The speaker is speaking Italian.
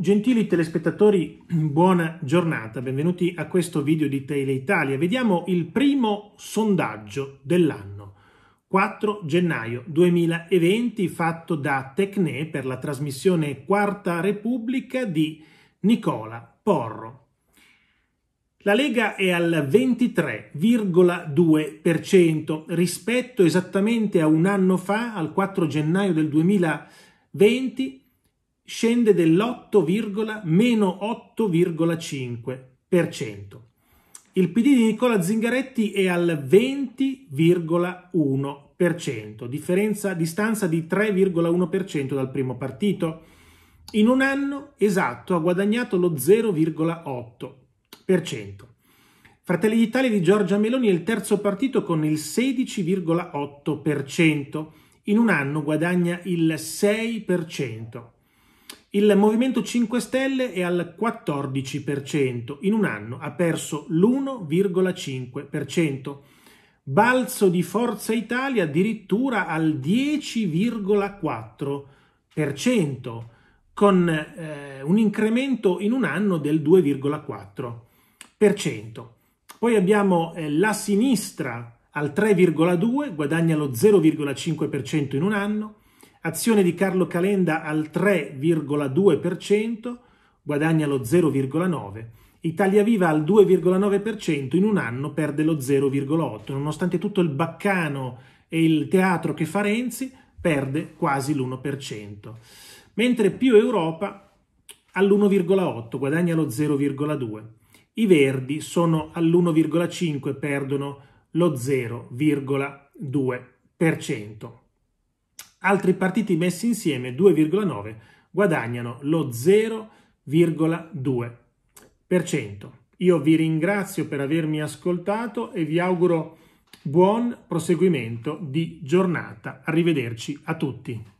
Gentili telespettatori, buona giornata, benvenuti a questo video di Tele Italia. Vediamo il primo sondaggio dell'anno, 4 gennaio 2020, fatto da Tecne per la trasmissione Quarta Repubblica di Nicola Porro. La Lega è al 23,2% rispetto esattamente a un anno fa, al 4 gennaio del 2020, scende dell'8, 8,5%. Il PD di Nicola Zingaretti è al 20,1%, differenza, distanza di 3,1% dal primo partito. In un anno esatto ha guadagnato lo 0,8%. Fratelli d'Italia di Giorgia Meloni è il terzo partito con il 16,8%. In un anno guadagna il 6%. Il Movimento 5 Stelle è al 14%, in un anno ha perso l'1,5%. Balzo di Forza Italia addirittura al 10,4%, con eh, un incremento in un anno del 2,4%. Poi abbiamo eh, la sinistra al 3,2, guadagna lo 0,5% in un anno, Azione di Carlo Calenda al 3,2%, guadagna lo 0,9%. Italia Viva al 2,9%, in un anno perde lo 0,8%. Nonostante tutto il baccano e il teatro che fa Renzi, perde quasi l'1%. Mentre più Europa all'1,8%, guadagna lo 0,2%. I Verdi sono all'1,5%, perdono lo 0,2%. Altri partiti messi insieme, 2,9, guadagnano lo 0,2%. Io vi ringrazio per avermi ascoltato e vi auguro buon proseguimento di giornata. Arrivederci a tutti.